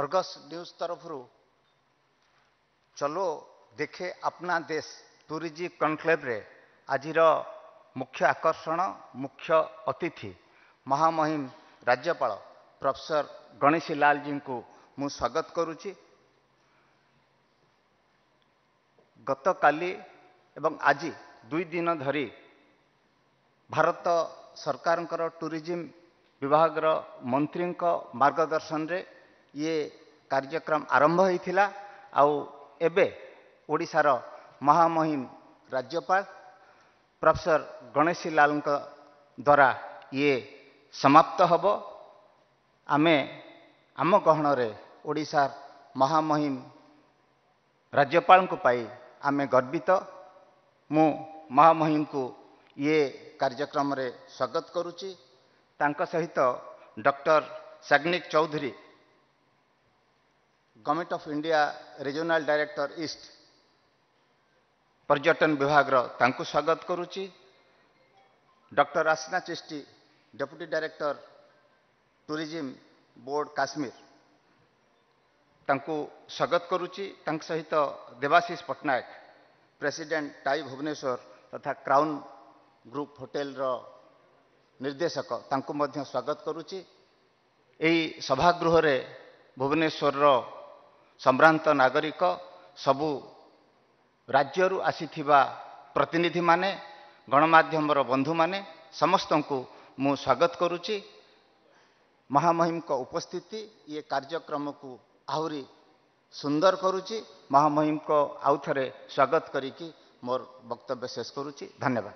Argus news ତରଫରୁ ଚଲୋ ଦେଖେ ଆପ୍ନା ଦେଶ ଟୁରିଜିମ୍ କନକ୍ଲେଭରେ ଆଜିର ମୁଖ୍ୟ ଆକର୍ଷଣ ମୁଖ୍ୟ ଅତିଥି ମହାମହିମ ରାଜ୍ୟପାଳ ପ୍ରଫେସର ଗଣେଶୀ ଲାଲଜୀଙ୍କୁ ମୁଁ ସ୍ୱାଗତ କରୁଛି ଗତକାଲି ଏବଂ ଆଜି ଦୁଇ ଦିନ ଧରି ଭାରତ ସରକାରଙ୍କର ଟୁରିଜିମ୍ ବିଭାଗର ମନ୍ତ୍ରୀଙ୍କ ମାର୍ଗଦର୍ଶନରେ ଇଏ କାର୍ଯ୍ୟକ୍ରମ ଆରମ୍ଭ ହୋଇଥିଲା ଆଉ ଏବେ ଓଡ଼ିଶାର ମହାମହିମ ରାଜ୍ୟପାଳ ପ୍ରଫେସର ଗଣେଶୀ ଲାଲଙ୍କ ଦ୍ୱାରା ଇଏ ସମାପ୍ତ ହେବ ଆମେ ଆମ ଗହଣରେ ଓଡ଼ିଶା ମହାମହିମ ରାଜ୍ୟପାଳଙ୍କ ପାଇଁ ଆମେ ଗର୍ବିତ ମୁଁ ମହାମହିମଙ୍କୁ ଇଏ କାର୍ଯ୍ୟକ୍ରମରେ ସ୍ୱାଗତ କରୁଛି ତାଙ୍କ ସହିତ doctor Sagnik Chowdhury government of India regional director east ପର୍ଯ୍ୟଟନ ବିଭାଗର ତାଙ୍କୁ ସ୍ୱାଗତ କରୁଛି doctor Asna Chishti deputy director tourism board Kashmir ତାଙ୍କୁ ସ୍ୱାଗତ କରୁଛି ତାଙ୍କ ସହିତ ଦେବାଶିଷ ପଟ୍ଟନାୟକ ପ୍ରେସିଡେଣ୍ଟ ଟାଇ ଭୁବନେଶ୍ୱର ତଥା କ୍ରାଉନ୍ ଗ୍ରୁପ୍ ହୋଟେଲର ନିର୍ଦ୍ଦେଶକ ତାଙ୍କୁ ମଧ୍ୟ ସ୍ୱାଗତ କରୁଛି ଏହି ସଭାଗୃହରେ ଭୁବନେଶ୍ୱରର ସମ୍ଭ୍ରାନ୍ତ ନାଗରିକ ସବୁ ରାଜ୍ୟରୁ ଆସିଥିବା ପ୍ରତିନିଧିମାନେ ଗଣମାଧ୍ୟମର ବନ୍ଧୁମାନେ ସମସ୍ତଙ୍କୁ ମୁଁ ସ୍ୱାଗତ କରୁଛି ମହାମହିମଙ୍କ ଉପସ୍ଥିତି ଇଏ କାର୍ଯ୍ୟକ୍ରମକୁ ଆହୁରି ସୁନ୍ଦର କରୁଛି ମହାମହିମଙ୍କ ଆଉଥରେ ସ୍ୱାଗତ କରିକି ମୋର ବକ୍ତବ୍ୟ ଶେଷ କରୁଛି ଧନ୍ୟବାଦ